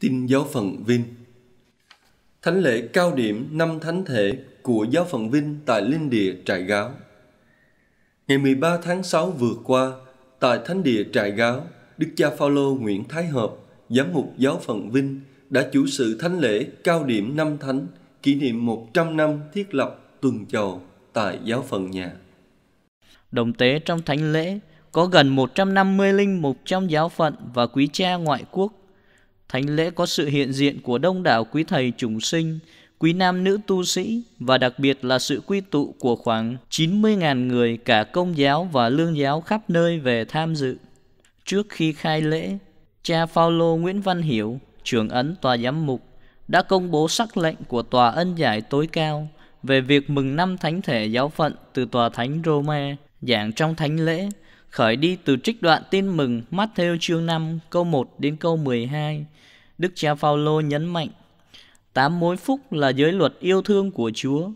Tin giáo phận Vinh Thánh lễ cao điểm năm thánh thể của giáo phận Vinh tại linh địa trại gáo. Ngày 13 tháng 6 vừa qua, tại thánh địa trại gáo, Đức cha Phaolô Nguyễn Thái Hợp, giám mục giáo phận Vinh, đã chủ sự thánh lễ cao điểm năm thánh kỷ niệm 100 năm thiết lập tuần chầu tại giáo phận nhà. Đồng tế trong thánh lễ có gần 150 linh mục trong giáo phận và quý cha ngoại quốc Thánh lễ có sự hiện diện của đông đảo quý thầy chủng sinh, quý nam nữ tu sĩ và đặc biệt là sự quy tụ của khoảng 90.000 người cả công giáo và lương giáo khắp nơi về tham dự. Trước khi khai lễ, cha Phaolô Nguyễn Văn Hiểu, trưởng ấn tòa giám mục, đã công bố sắc lệnh của tòa ân giải tối cao về việc mừng năm thánh thể giáo phận từ tòa thánh Rome giảng trong thánh lễ khởi đi từ trích đoạn tin mừng Matthew chương 5 câu 1 đến câu 12. Đức cha Phaolô nhấn mạnh tám mối phúc là giới luật yêu thương của Chúa.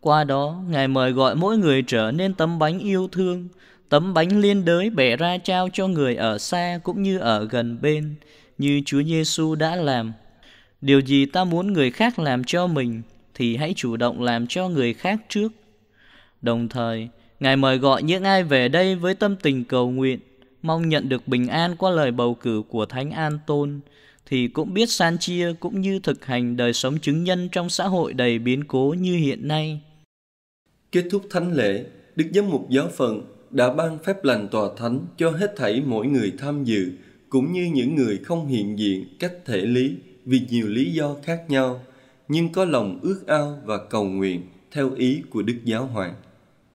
Qua đó, Ngài mời gọi mỗi người trở nên tấm bánh yêu thương, tấm bánh liên đới bẻ ra trao cho người ở xa cũng như ở gần bên, như Chúa Giêsu đã làm. Điều gì ta muốn người khác làm cho mình thì hãy chủ động làm cho người khác trước. Đồng thời, Ngài mời gọi những ai về đây với tâm tình cầu nguyện, mong nhận được bình an qua lời bầu cử của Thánh An Tôn, thì cũng biết san chia cũng như thực hành đời sống chứng nhân trong xã hội đầy biến cố như hiện nay. Kết thúc thánh lễ, Đức Giám mục Giáo phận đã ban phép lành tòa thánh cho hết thảy mỗi người tham dự, cũng như những người không hiện diện cách thể lý vì nhiều lý do khác nhau, nhưng có lòng ước ao và cầu nguyện theo ý của Đức Giáo Hoàng.